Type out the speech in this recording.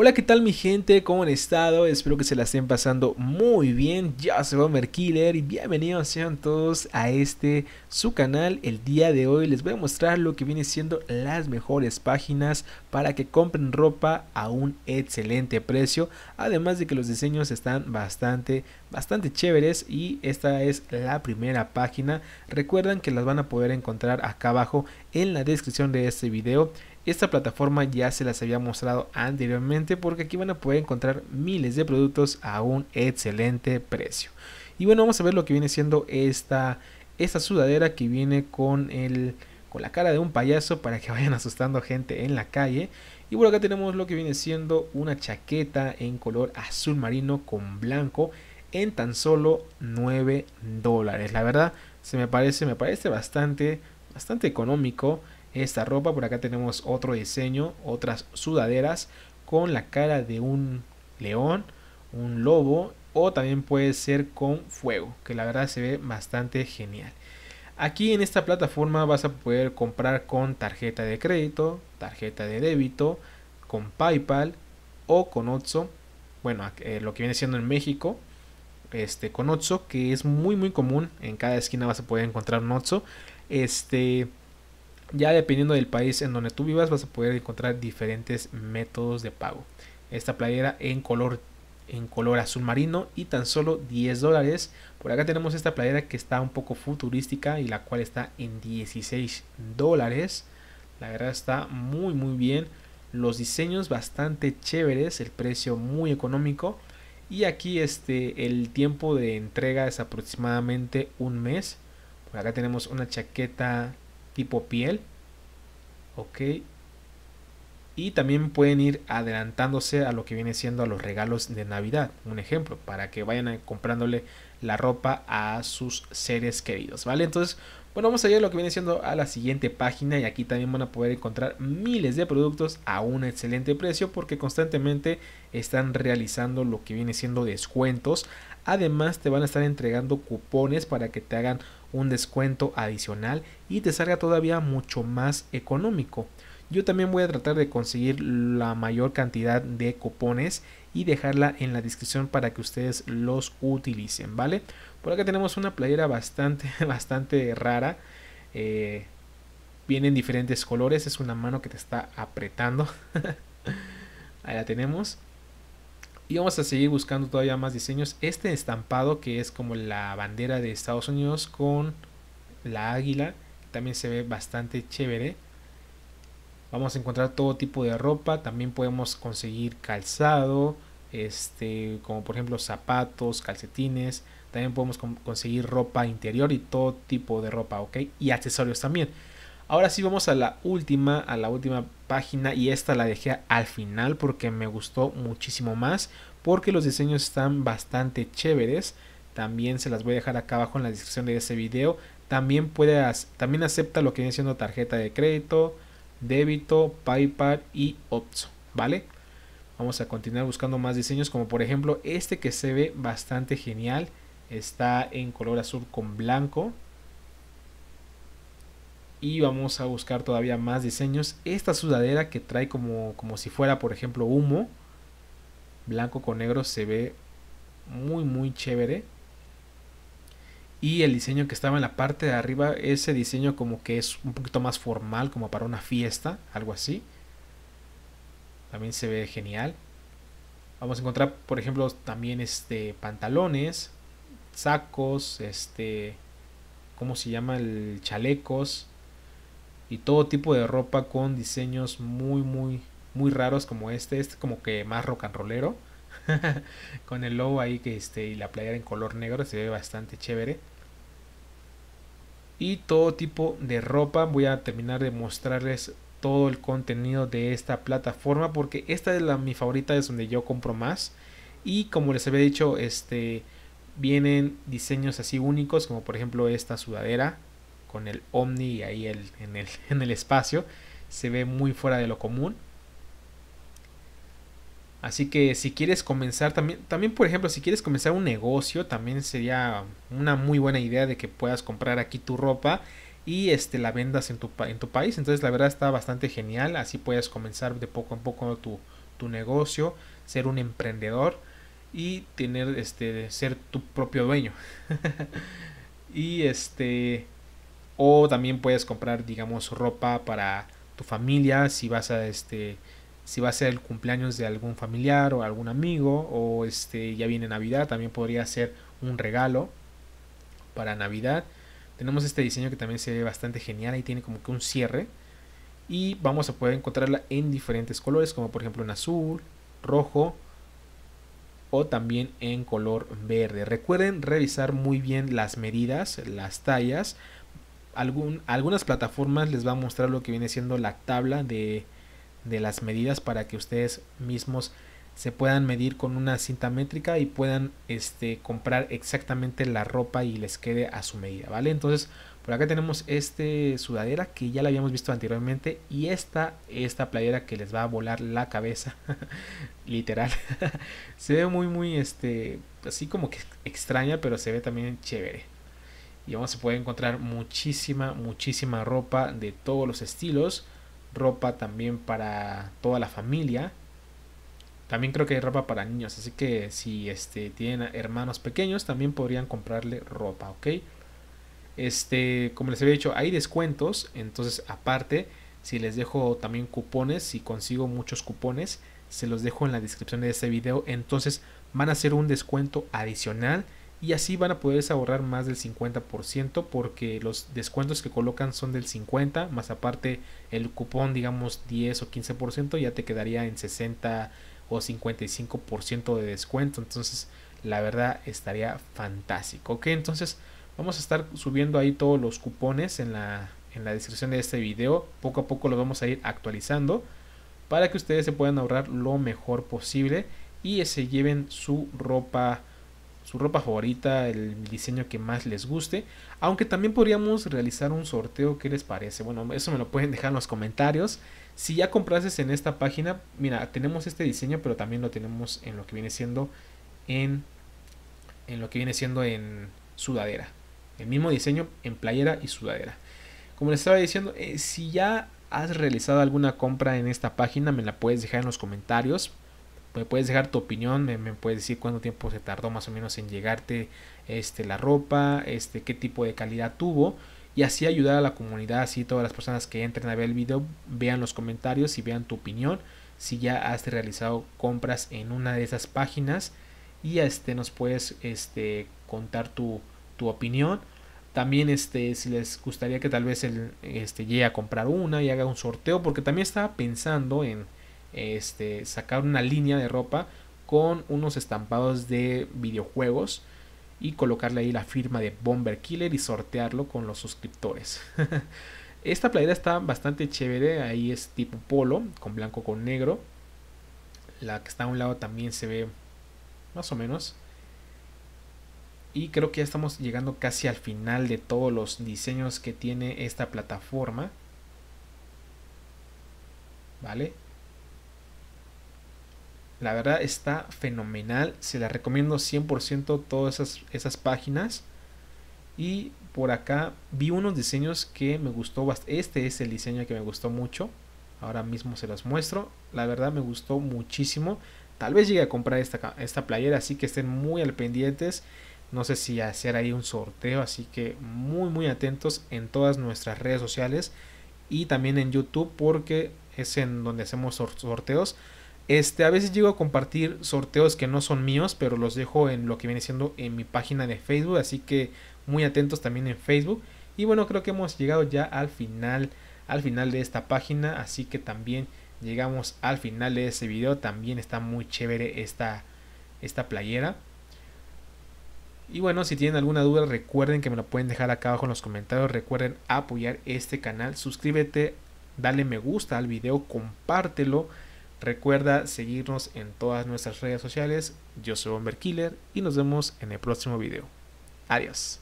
Hola, ¿qué tal mi gente? ¿Cómo han estado? Espero que se la estén pasando muy bien. Yo soy Bomber Killer y bienvenidos sean todos a este su canal. El día de hoy les voy a mostrar lo que viene siendo las mejores páginas para que compren ropa a un excelente precio. Además de que los diseños están bastante, bastante chéveres y esta es la primera página. Recuerdan que las van a poder encontrar acá abajo en la descripción de este video. Esta plataforma ya se las había mostrado anteriormente porque aquí van a poder encontrar miles de productos a un excelente precio. Y bueno, vamos a ver lo que viene siendo esta, sudadera que viene con, el, con la cara de un payaso para que vayan asustando gente en la calle. Y bueno, acá tenemos lo que viene siendo una chaqueta en color azul marino con blanco en tan solo 9 dólares. La verdad, se me parece, me parece bastante, bastante económico esta ropa. Por acá tenemos otro diseño, otras sudaderas con la cara de un león, un lobo o también puede ser con fuego, que la verdad se ve bastante genial. Aquí en esta plataforma vas a poder comprar con tarjeta de crédito, tarjeta de débito, con PayPal o con Otso. Bueno, eh, lo que viene siendo en México, este, con Otso, que es muy muy común. En cada esquina vas a poder encontrar un Otso. Este, ya dependiendo del país en donde tú vivas vas a poder encontrar diferentes métodos de pago. Esta playera en color en color azul marino y tan solo 10 dólares. Por acá tenemos esta playera que está un poco futurística y la cual está en 16 dólares. La verdad está muy muy bien. Los diseños bastante chéveres, el precio muy económico. Y aquí este, el tiempo de entrega es aproximadamente un mes. Por acá tenemos una chaqueta tipo piel. Ok. Y también pueden ir adelantándose a lo que viene siendo a los regalos de Navidad. Un ejemplo, para que vayan comprándole la ropa a sus seres queridos. ¿Vale? Entonces, bueno, vamos a ir a lo que viene siendo a la siguiente página y aquí también van a poder encontrar miles de productos a un excelente precio porque constantemente están realizando lo que viene siendo descuentos. Además te van a estar entregando cupones para que te hagan un descuento adicional y te salga todavía mucho más económico. Yo también voy a tratar de conseguir la mayor cantidad de cupones y dejarla en la descripción para que ustedes los utilicen, ¿vale? Por acá tenemos una playera bastante, bastante rara. Eh, Vienen en diferentes colores, es una mano que te está apretando. Ahí la tenemos. Y vamos a seguir buscando todavía más diseños. Este estampado que es como la bandera de Estados Unidos con la águila. También se ve bastante chévere. Vamos a encontrar todo tipo de ropa. También podemos conseguir calzado. Este, como por ejemplo zapatos, calcetines. También podemos conseguir ropa interior y todo tipo de ropa, ¿ok? Y accesorios también. Ahora sí vamos a la última, a la última página y esta la dejé al final porque me gustó muchísimo más porque los diseños están bastante chéveres. También se las voy a dejar acá abajo en la descripción de ese video. También puede, también acepta lo que viene siendo tarjeta de crédito, débito, PayPal y Opso, ¿vale? Vamos a continuar buscando más diseños como por ejemplo este que se ve bastante genial. Está en color azul con blanco y vamos a buscar todavía más diseños. Esta sudadera que trae como, como si fuera, por ejemplo, humo, blanco con negro, se ve muy, muy chévere. Y el diseño que estaba en la parte de arriba, ese diseño como que es un poquito más formal, como para una fiesta, algo así. También se ve genial. Vamos a encontrar, por ejemplo, también este pantalones, sacos, este, ¿cómo se llama? El chalecos, y todo tipo de ropa con diseños muy muy muy raros como este, este como que más rock and con el lobo ahí que este y la playera en color negro se ve bastante chévere. Y todo tipo de ropa, voy a terminar de mostrarles todo el contenido de esta plataforma porque esta es la mi favorita es donde yo compro más y como les había dicho este vienen diseños así únicos como por ejemplo esta sudadera con el Omni ahí el, en, el, en el espacio, se ve muy fuera de lo común. Así que si quieres comenzar también, también por ejemplo, si quieres comenzar un negocio, también sería una muy buena idea de que puedas comprar aquí tu ropa y este, la vendas en tu, en tu país. Entonces la verdad está bastante genial, así puedes comenzar de poco en poco tu, tu negocio, ser un emprendedor y tener este ser tu propio dueño. y este o también puedes comprar, digamos, ropa para tu familia si vas a este si va a ser el cumpleaños de algún familiar o algún amigo o este ya viene Navidad, también podría ser un regalo para Navidad. Tenemos este diseño que también se ve bastante genial y tiene como que un cierre y vamos a poder encontrarla en diferentes colores, como por ejemplo en azul, rojo o también en color verde. Recuerden revisar muy bien las medidas, las tallas algunas plataformas les va a mostrar lo que viene siendo la tabla de, las medidas para que ustedes mismos se puedan medir con una cinta métrica y puedan este, comprar exactamente la ropa y les quede a su medida, ¿vale? Entonces, por acá tenemos este sudadera que ya la habíamos visto anteriormente y esta, esta playera que les va a volar la cabeza, literal. se ve muy, muy, este, así como que extraña, pero se ve también chévere y vamos a poder encontrar muchísima, muchísima ropa de todos los estilos. Ropa también para toda la familia. También creo que hay ropa para niños, así que si este, tienen hermanos pequeños también podrían comprarle ropa, ¿ok? Este, como les había dicho, hay descuentos, entonces aparte, si les dejo también cupones, si consigo muchos cupones, se los dejo en la descripción de este video, entonces van a hacer un descuento adicional y así van a poder ahorrar más del 50% porque los descuentos que colocan son del 50 más aparte el cupón digamos 10 o 15% ya te quedaría en 60 o 55% de descuento entonces la verdad estaría fantástico ok entonces vamos a estar subiendo ahí todos los cupones en la, en la descripción de este video poco a poco los vamos a ir actualizando para que ustedes se puedan ahorrar lo mejor posible y se lleven su ropa su ropa favorita, el diseño que más les guste. Aunque también podríamos realizar un sorteo, ¿qué les parece? Bueno, eso me lo pueden dejar en los comentarios. Si ya comprases en esta página, mira, tenemos este diseño, pero también lo tenemos en lo que viene siendo en, en lo que viene siendo en sudadera. El mismo diseño en playera y sudadera. Como les estaba diciendo, eh, si ya has realizado alguna compra en esta página, me la puedes dejar en los comentarios me puedes dejar tu opinión, me, puedes decir cuánto tiempo se tardó más o menos en llegarte este, la ropa, este, qué tipo de calidad tuvo y así ayudar a la comunidad, así todas las personas que entren a ver el video vean los comentarios y vean tu opinión, si ya has realizado compras en una de esas páginas y este, nos puedes este, contar tu, tu opinión. También este, si les gustaría que tal vez este, llegue a comprar una y haga un sorteo, porque también estaba pensando en este, sacar una línea de ropa con unos estampados de videojuegos y colocarle ahí la firma de Bomber Killer y sortearlo con los suscriptores. Esta playera está bastante chévere, ahí es tipo polo, con blanco con negro. La que está a un lado también se ve más o menos. Y creo que ya estamos llegando casi al final de todos los diseños que tiene esta plataforma. ¿Vale? La verdad está fenomenal. Se la recomiendo 100% todas esas, páginas. Y por acá vi unos diseños que me gustó bastante. Este es el diseño que me gustó mucho. Ahora mismo se los muestro. La verdad me gustó muchísimo. Tal vez llegue a comprar esta, esta playera, así que estén muy al pendientes. No sé si hacer ahí un sorteo, así que muy muy atentos en todas nuestras redes sociales y también en YouTube porque es en donde hacemos sorteos este, a veces llego a compartir sorteos que no son míos, pero los dejo en lo que viene siendo en mi página de Facebook, así que muy atentos también en Facebook. Y bueno, creo que hemos llegado ya al final, al final de esta página, así que también llegamos al final de este video. También está muy chévere esta, esta playera. Y bueno, si tienen alguna duda, recuerden que me la pueden dejar acá abajo en los comentarios. Recuerden apoyar este canal, suscríbete, dale me gusta al video, compártelo Recuerda seguirnos en todas nuestras redes sociales. Yo soy Bomber Killer y nos vemos en el próximo video. Adiós.